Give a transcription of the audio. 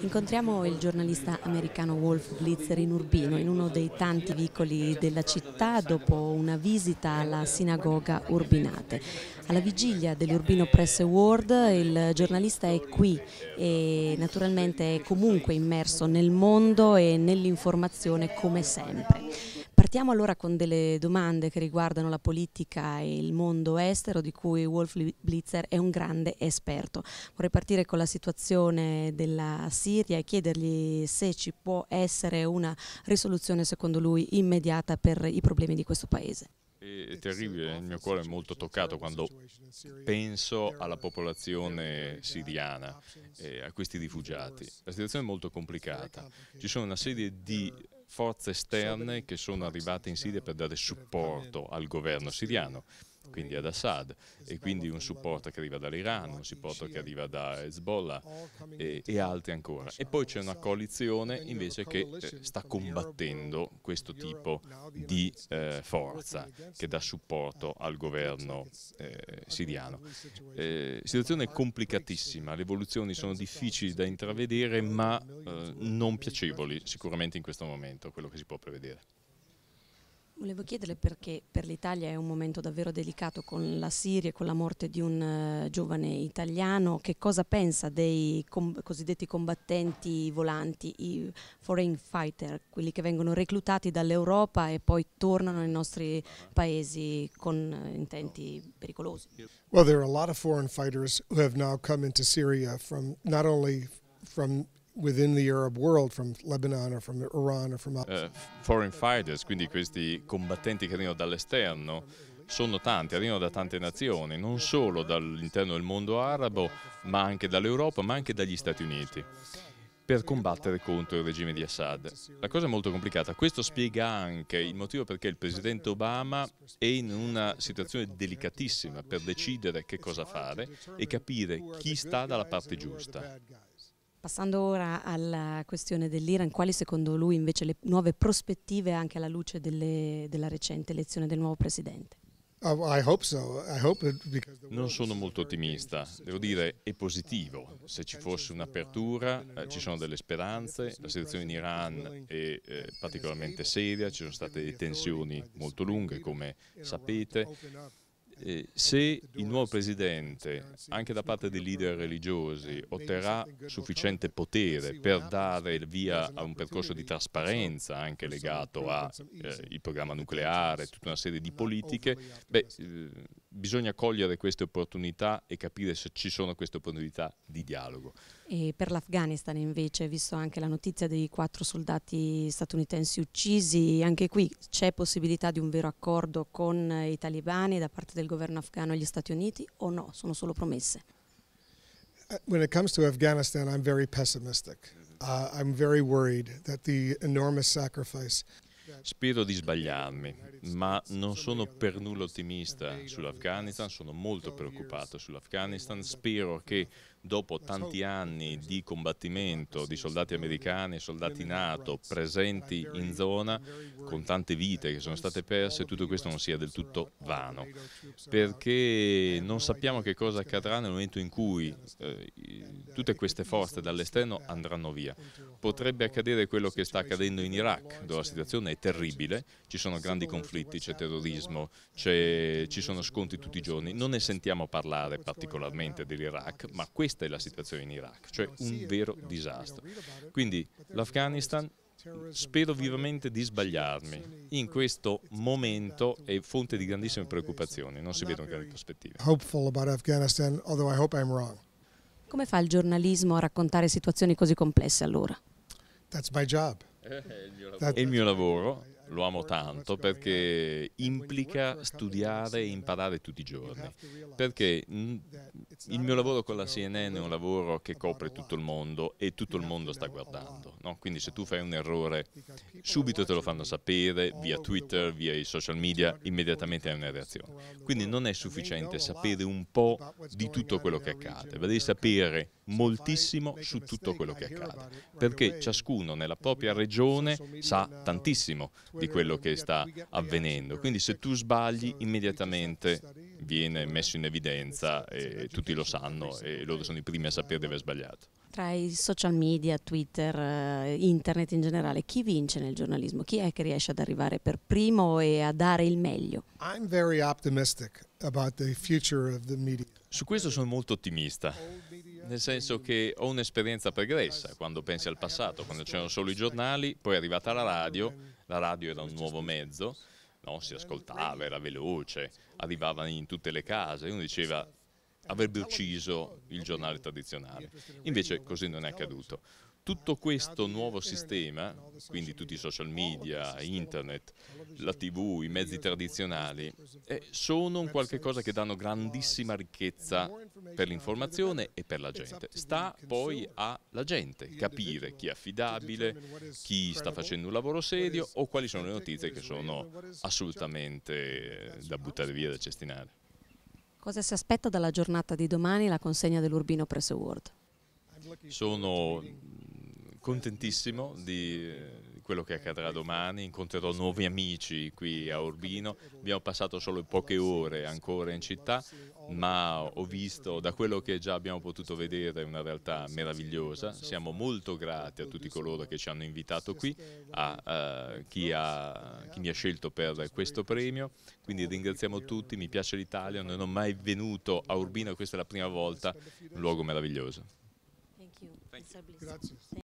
Incontriamo il giornalista americano Wolf Blitzer in Urbino, in uno dei tanti vicoli della città, dopo una visita alla sinagoga Urbinate. Alla vigilia dell'Urbino Press Award il giornalista è qui e naturalmente è comunque immerso nel mondo e nell'informazione come sempre. Partiamo allora con delle domande che riguardano la politica e il mondo estero di cui Wolf Blitzer è un grande esperto. Vorrei partire con la situazione della Siria e chiedergli se ci può essere una risoluzione secondo lui immediata per i problemi di questo paese è terribile, il mio cuore è molto toccato quando penso alla popolazione siriana e eh, a questi rifugiati. La situazione è molto complicata, ci sono una serie di forze esterne che sono arrivate in Siria per dare supporto al governo siriano quindi ad Assad, e quindi un supporto che arriva dall'Iran, un supporto che arriva da Hezbollah e, e altri ancora. E poi c'è una coalizione invece che eh, sta combattendo questo tipo di eh, forza che dà supporto al governo eh, siriano. Eh, situazione complicatissima, le evoluzioni sono difficili da intravedere ma eh, non piacevoli sicuramente in questo momento, quello che si può prevedere. Volevo chiederle perché per l'Italia è un momento davvero delicato con la Siria e con la morte di un uh, giovane italiano. Che cosa pensa dei com cosiddetti combattenti volanti, i foreign fighter, quelli che vengono reclutati dall'Europa e poi tornano nei nostri paesi con uh, intenti pericolosi? Well, there are a lot of foreign fighters who have now come into Syria from not only from within the Arab world from Lebanon or from Iran or from uh, foreign fighters, quindi questi combattenti che arrivano dall'esterno sono tanti, arrivano da tante nazioni, non solo dall'interno del mondo arabo, ma anche dall'Europa, ma anche dagli Stati Uniti per combattere contro il regime di Assad. La cosa è molto complicata, questo spiega anche il motivo perché il presidente Obama è in una situazione delicatissima per decidere che cosa fare e capire chi sta dalla parte giusta. Passando ora alla questione dell'Iran, quali secondo lui invece le nuove prospettive anche alla luce delle, della recente elezione del nuovo presidente? Oh, non sono molto ottimista, devo dire è positivo. Se ci fosse un'apertura eh, ci sono delle speranze, la situazione in Iran è eh, particolarmente seria, ci sono state tensioni molto lunghe come sapete eh, se il nuovo presidente, anche da parte dei leader religiosi, otterrà sufficiente potere per dare il via a un percorso di trasparenza anche legato al eh, programma nucleare, tutta una serie di politiche, beh, eh, bisogna cogliere queste opportunità e capire se ci sono queste opportunità di dialogo. E per l'Afghanistan invece, visto anche la notizia dei quattro soldati statunitensi uccisi, anche qui c'è possibilità di un vero accordo con i talibani da parte del governo afghano e gli Stati Uniti o no? Sono solo promesse? Uh, when it comes to Afghanistan, I'm very pessimistic. Uh, I'm very worried that the enormous sacrifice Spero di sbagliarmi, ma non sono per nulla ottimista sull'Afghanistan, sono molto preoccupato sull'Afghanistan. Spero che dopo tanti anni di combattimento di soldati americani e soldati NATO presenti in zona, con tante vite che sono state perse, tutto questo non sia del tutto vano, perché non sappiamo che cosa accadrà nel momento in cui eh, tutte queste forze dall'esterno andranno via. Potrebbe accadere quello che sta accadendo in Iraq, dove la situazione è terribile, ci sono grandi conflitti, c'è terrorismo, ci sono scontri tutti i giorni, non ne sentiamo parlare particolarmente dell'Iraq, ma questa è la situazione in Iraq, cioè un vero disastro. Quindi l'Afghanistan Spero vivamente di sbagliarmi. In questo momento è fonte di grandissime preoccupazioni, non si vedono grandi prospettive. Come fa il giornalismo a raccontare situazioni così complesse allora? That's my job. È eh, il mio lavoro, lo amo tanto perché implica studiare e imparare tutti i giorni, perché mm, il mio lavoro con la CNN è un lavoro che copre tutto il mondo e tutto il mondo sta guardando, no? quindi se tu fai un errore subito te lo fanno sapere via Twitter, via i social media, immediatamente hai una reazione. Quindi non è sufficiente sapere un po' di tutto quello che accade, ma devi sapere moltissimo su tutto quello che accade, perché ciascuno nella propria regione sa tantissimo di quello che sta avvenendo. Quindi se tu sbagli immediatamente viene messo in evidenza e tutti lo sanno e loro sono i primi a sapere di aver sbagliato. Tra i social media, Twitter, eh, internet in generale, chi vince nel giornalismo? Chi è che riesce ad arrivare per primo e a dare il meglio? Su questo sono molto ottimista nel senso che ho un'esperienza pregressa, quando pensi al passato, quando c'erano solo i giornali, poi è arrivata la radio, la radio era un nuovo mezzo, no? si ascoltava, era veloce, arrivava in tutte le case, uno diceva avrebbe ucciso il giornale tradizionale. Invece così non è accaduto. Tutto questo nuovo sistema, quindi tutti i social media, internet, la tv, i mezzi tradizionali, eh, sono un qualche cosa che danno grandissima ricchezza per l'informazione e per la gente. Sta poi alla gente capire chi è affidabile, chi sta facendo un lavoro serio o quali sono le notizie che sono assolutamente eh, da buttare via, da cestinare. Cosa si aspetta dalla giornata di domani la consegna dell'Urbino Press Award? Sono contentissimo di quello che accadrà domani, incontrerò nuovi amici qui a Urbino, abbiamo passato solo poche ore ancora in città, ma ho visto da quello che già abbiamo potuto vedere una realtà meravigliosa, siamo molto grati a tutti coloro che ci hanno invitato qui, a uh, chi, ha, chi mi ha scelto per questo premio, quindi ringraziamo tutti, mi piace l'Italia, non ho mai venuto a Urbino, questa è la prima volta, un luogo meraviglioso. Grazie.